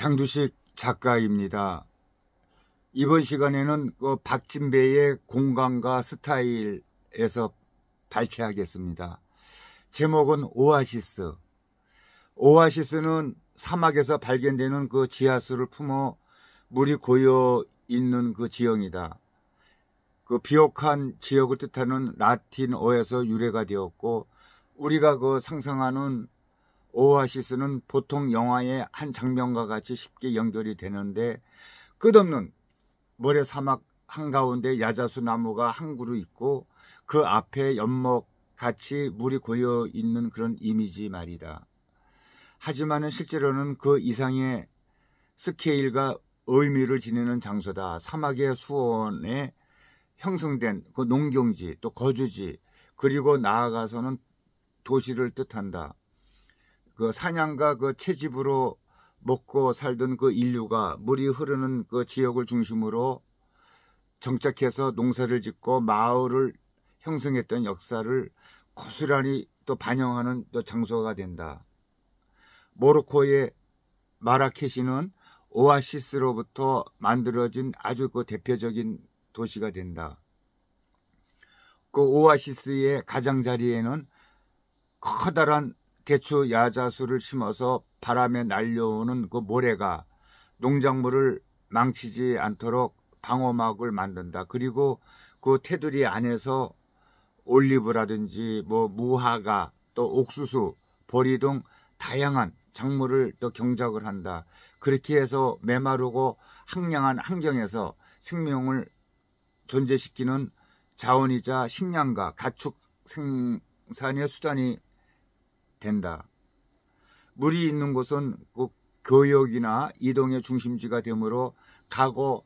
장두식 작가입니다. 이번 시간에는 그 박진배의 공간과 스타일에서 발췌하겠습니다. 제목은 오아시스. 오아시스는 사막에서 발견되는 그 지하수를 품어 물이 고여 있는 그 지형이다. 그 비옥한 지역을 뜻하는 라틴어에서 유래가 되었고 우리가 그 상상하는 오아시스는 보통 영화의 한 장면과 같이 쉽게 연결이 되는데 끝없는 모래 사막 한가운데 야자수 나무가 한 그루 있고 그 앞에 연목 같이 물이 고여 있는 그런 이미지 말이다. 하지만 실제로는 그 이상의 스케일과 의미를 지니는 장소다. 사막의 수원에 형성된 그 농경지 또 거주지 그리고 나아가서는 도시를 뜻한다. 그 사냥과 그 채집으로 먹고 살던 그 인류가 물이 흐르는 그 지역을 중심으로 정착해서 농사를 짓고 마을을 형성했던 역사를 고스란히 또 반영하는 또 장소가 된다. 모로코의 마라케시는 오아시스로부터 만들어진 아주 그 대표적인 도시가 된다. 그 오아시스의 가장자리에는 커다란 개추 야자수를 심어서 바람에 날려오는 그 모래가 농작물을 망치지 않도록 방어막을 만든다. 그리고 그 테두리 안에서 올리브라든지 뭐 무화과 또 옥수수, 보리 등 다양한 작물을 또 경작을 한다. 그렇게 해서 메마르고 항량한 환경에서 생명을 존재시키는 자원이자 식량과 가축 생산의 수단이 된다. 물이 있는 곳은 꼭 교역이나 이동의 중심지가 되므로 과거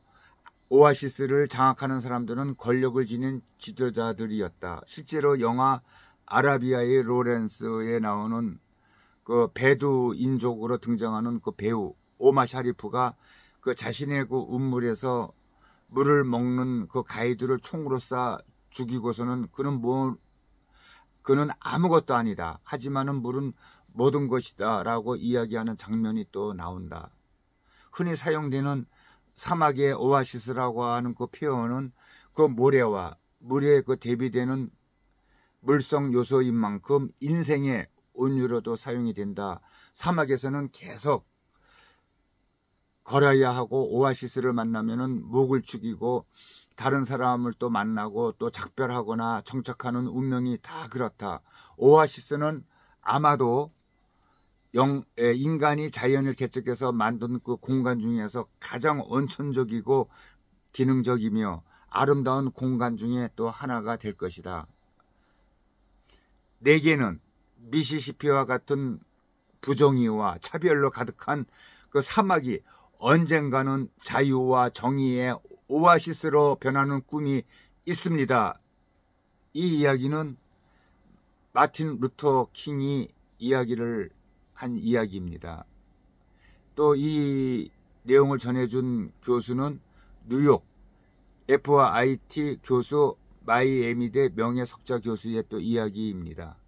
오아시스를 장악하는 사람들은 권력을 지닌 지도자들이었다. 실제로 영화 아라비아의 로렌스에 나오는 그 배두인족으로 등장하는 그 배우 오마 샤리프가 그 자신의 그 운물에서 물을 먹는 그 가이드를 총으로 쏴 죽이고서는 그는 뭐 그는 아무것도 아니다. 하지만은 물은 모든 것이다. 라고 이야기하는 장면이 또 나온다. 흔히 사용되는 사막의 오아시스라고 하는 그 표현은 그 모래와 물에 그 대비되는 물성 요소인 만큼 인생의 온유로도 사용이 된다. 사막에서는 계속 걸어야 하고 오아시스를 만나면은 목을 죽이고 다른 사람을 또 만나고 또 작별하거나 정착하는 운명이 다 그렇다. 오아시스는 아마도 영, 인간이 자연을 개척해서 만든 그 공간 중에서 가장 원천적이고 기능적이며 아름다운 공간 중에 또 하나가 될 것이다. 내게는 미시시피와 같은 부정의와 차별로 가득한 그 사막이 언젠가는 자유와 정의의 오아시스로 변하는 꿈이 있습니다. 이 이야기는 마틴 루터 킹이 이야기를 한 이야기입니다. 또 이 내용을 전해준 교수는 뉴욕 FIT 교수 마이애미대 명예석자 교수의 또 이야기입니다.